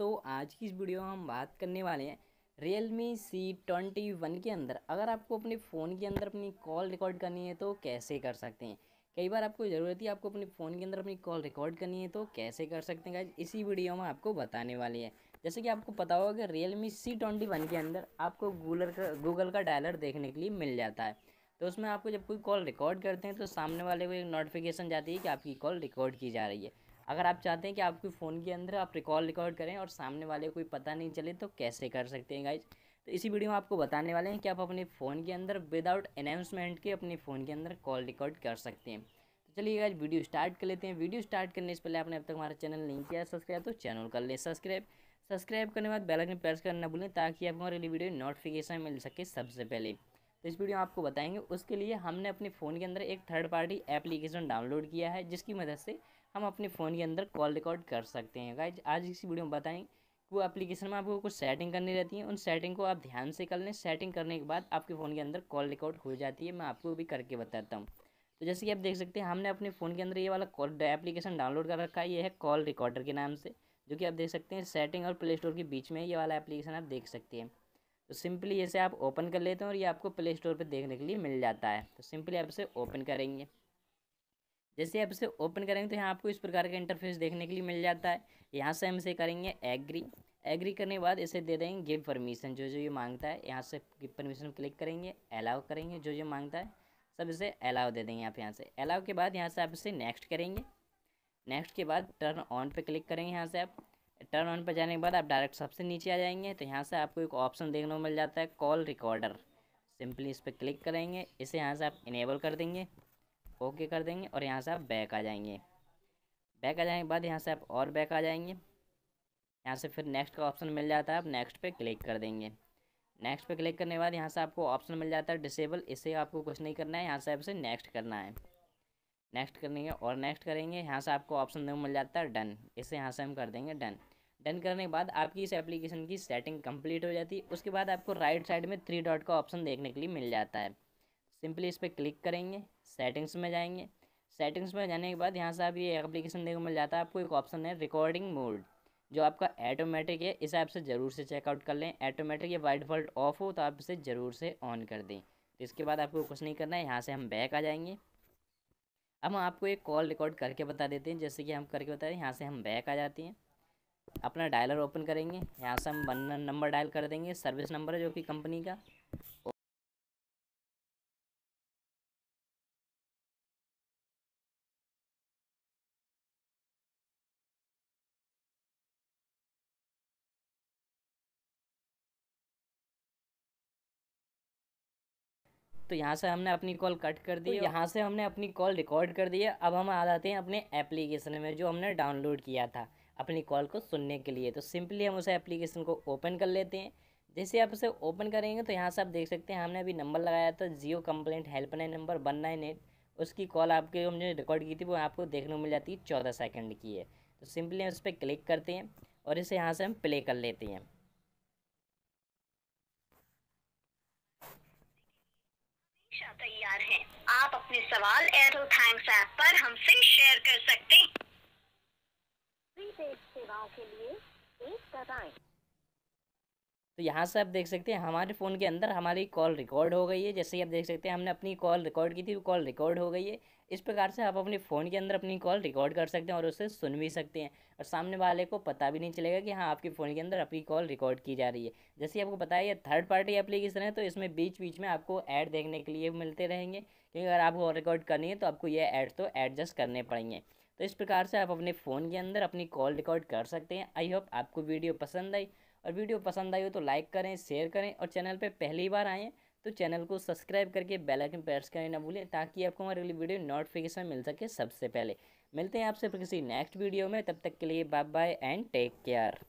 तो आज की इस वीडियो में हम बात करने वाले हैं Realme C twenty one के अंदर अगर आपको अपने फ़ोन के अंदर अपनी कॉल रिकॉर्ड करनी है तो कैसे कर सकते हैं कई बार आपको ज़रूरत है आपको अपने फ़ोन के अंदर अपनी कॉल रिकॉर्ड करनी है तो कैसे कर सकते हैं इसी वीडियो में आपको बताने वाली है जैसे कि आपको पता होगा कि Realme C twenty one के अंदर आपको गूगल का गूगल का डायलर देखने के लिए मिल जाता है तो उसमें आपको जब कोई कॉल रिकॉर्ड करते हैं तो सामने वाले को एक नोटिफिकेशन जाती है कि आपकी कॉल रिकॉर्ड की जा रही है अगर आप चाहते हैं कि आपके फ़ोन के अंदर आप रिकॉल रिकॉर्ड करें और सामने वाले को पता नहीं चले तो कैसे कर सकते हैं गाइज तो इसी वीडियो में आपको बताने वाले हैं कि आप अपने फ़ोन के अंदर विदाउट अनाउंसमेंट के अपने फ़ोन के अंदर कॉल रिकॉर्ड कर सकते हैं तो चलिए गाइज वीडियो स्टार्ट कर लेते हैं वीडियो स्टार्ट करने से पहले आपने अब तक हमारा चैनल नहीं किया सब्सक्राइब तो चैनल कर लें सब्सक्राइब सब्सक्राइब करने के बाद बेल आइकन प्रेस करना भूलें ताकि आपको हमारे लिए वीडियो नोटिफिकेशन मिल सके सबसे पहले तो इस वीडियो में आपको बताएंगे उसके लिए हमने अपने फ़ोन के अंदर एक थर्ड पार्टी एप्लीकेशन डाउनलोड किया है जिसकी मदद से हम अपने फ़ोन के अंदर कॉल रिकॉर्ड कर सकते हैं गाइज आज इसी वीडियो में बताएं कि वो एप्लीकेशन में आपको कुछ सेटिंग करनी रहती है उन सेटिंग को आप ध्यान से कर लें सेटिंग करने के बाद आपके फ़ोन के अंदर कॉल रिकॉर्ड हो जाती है मैं आपको भी करके बताता हूँ तो जैसे कि आप देख सकते हैं हमने अपने फ़ोन के अंदर ये वाला कॉल एप्लीकेशन डाउनलोड कर रखा है ये है कॉल रिकॉर्डर के नाम से जो कि आप देख सकते हैं सेटिंग और प्ले स्टोर के बीच में ये वाला एप्लीकेशन आप देख सकते हैं तो सिंपली इसे आप ओपन कर लेते हैं और ये आपको प्ले स्टोर पर देखने के लिए मिल जाता है तो सिंपली आप इसे ओपन करेंगे जैसे आप इसे ओपन करेंगे तो यहाँ आपको इस प्रकार का इंटरफेस देखने के लिए मिल जाता है यहाँ से हम इसे करेंगे एग्री एग्री करने के बाद इसे दे देंगे गिव परमिशन जो जो ये मांगता है यहाँ से गिव परमिशन क्लिक करेंगे अलाउ करेंगे जो जो मांगता है सब इसे अलाउ दे देंगे आप यहाँ से अलाउ के बाद यहाँ से आप इसे नेक्स्ट करेंगे नेक्स्ट के बाद टर्न ऑन पर क्लिक करेंगे यहाँ से आप टर्न ऑन पर जाने के बाद आप डायरेक्ट सबसे नीचे आ जाएंगे तो यहाँ से आपको एक ऑप्शन देखने को मिल जाता है कॉल रिकॉर्डर सिंपली इस पर क्लिक करेंगे इसे यहाँ से आप इनेबल कर देंगे ओके कर देंगे और यहाँ से आप बैक आ जाएंगे बैक आ जाने के बाद यहाँ से आप और बैक आ जाएंगे यहाँ से फिर नेक्स्ट का ऑप्शन मिल जाता है आप नेक्स्ट पे क्लिक कर देंगे नेक्स्ट पे क्लिक करने के बाद यहाँ से आपको ऑप्शन मिल जाता है डिसेबल इसे आपको कुछ नहीं करना है यहाँ से आपसे नेक्स्ट करना है नेक्स्ट करेंगे और नेक्स्ट करेंगे यहाँ से आपको ऑप्शन नहीं मिल जाता है डन इसे यहाँ से हम कर देंगे डन डन करने के बाद आपकी इस एप्लीकेशन की सेटिंग कंप्लीट हो जाती है उसके बाद आपको राइट साइड में थ्री डॉट का ऑप्शन देखने के लिए मिल जाता है सिंपली इस पर क्लिक करेंगे सेटिंग्स में जाएंगे सेटिंग्स में जाने के बाद यहाँ से आप ये एप्लीकेशन देखने को मिल जाता है आपको एक ऑप्शन है रिकॉर्डिंग मोड जो आपका ऐटोमेटिक है इसे आपसे ज़रूर से चेकआउट कर लें ऐटोमेटिक या बाई डिफ़ॉल्ट ऑफ हो तो आप इसे ज़रूर से ऑन कर दें तो इसके बाद आपको कुछ नहीं करना है यहाँ से हम बैक आ जाएंगे अब हम आपको एक कॉल रिकॉर्ड करके बता देते हैं जैसे कि हम करके बता हैं यहाँ से हम बैक आ जाते हैं अपना डायलर ओपन करेंगे यहाँ से हम वन नंबर डायल कर देंगे सर्विस नंबर है जो कि कंपनी का तो यहाँ से हमने अपनी कॉल कट कर दी तो यहाँ से हमने अपनी कॉल रिकॉर्ड कर दी है अब हम आ जाते हैं अपने एप्लीकेशन में जो हमने डाउनलोड किया था अपनी कॉल को सुनने के लिए तो सिंपली हम उसे एप्लीकेशन को ओपन कर लेते हैं जैसे आप उसे ओपन करेंगे तो यहाँ से आप देख सकते हैं हमने अभी नंबर लगाया था Jio complaint helpline number one nine eight उसकी कॉल आपके हमने रिकॉर्ड की थी वो आपको देखने को मिल जाती है चौदह सेकेंड की है तो सिंपली हम उस पर क्लिक करते हैं और इसे यहाँ से हम प्ले कर लेते हैं हमेशा तैयार हैं। आप अपने सवाल एरो थैंक्स ऐप पर हमसे शेयर कर सकते हैं प्रीपेड सेवाओं के लिए एक दबाएं। तो यहाँ से आप देख सकते हैं हमारे फ़ोन के अंदर हमारी कॉल रिकॉर्ड हो गई है जैसे ही आप देख सकते हैं हमने अपनी कॉल रिकॉर्ड की थी वो कॉल रिकॉर्ड हो गई है इस प्रकार से आप अपने फ़ोन के अंदर अपनी कॉल रिकॉर्ड कर सकते हैं और उसे सुन भी सकते हैं और सामने वाले को पता भी नहीं चलेगा कि हाँ आपके फ़ोन के अंदर अपनी कॉल रिकॉर्ड की जा रही है जैसे आपको पता है ये थर्ड पार्टी एप्लीकेशन है तो इसमें बीच बीच में आपको ऐड देखने के लिए मिलते रहेंगे क्योंकि अगर आपको रिकॉर्ड करनी है तो आपको ये ऐड तो एडजस्ट करने पड़ेंगे तो इस प्रकार से आप अपने फ़ोन के अंदर अपनी कॉल रिकॉर्ड कर सकते हैं आई होप आपको वीडियो पसंद आई और वीडियो पसंद आई हो तो लाइक करें शेयर करें और चैनल पर पहली बार आएँ तो चैनल को सब्सक्राइब करके बेल आइकन प्रेस करें ना भूलें ताकि आपको हमारी अगली वीडियो नोटिफिकेशन मिल सके सबसे पहले मिलते हैं आपसे किसी नेक्स्ट वीडियो में तब तक के लिए bye bye and take care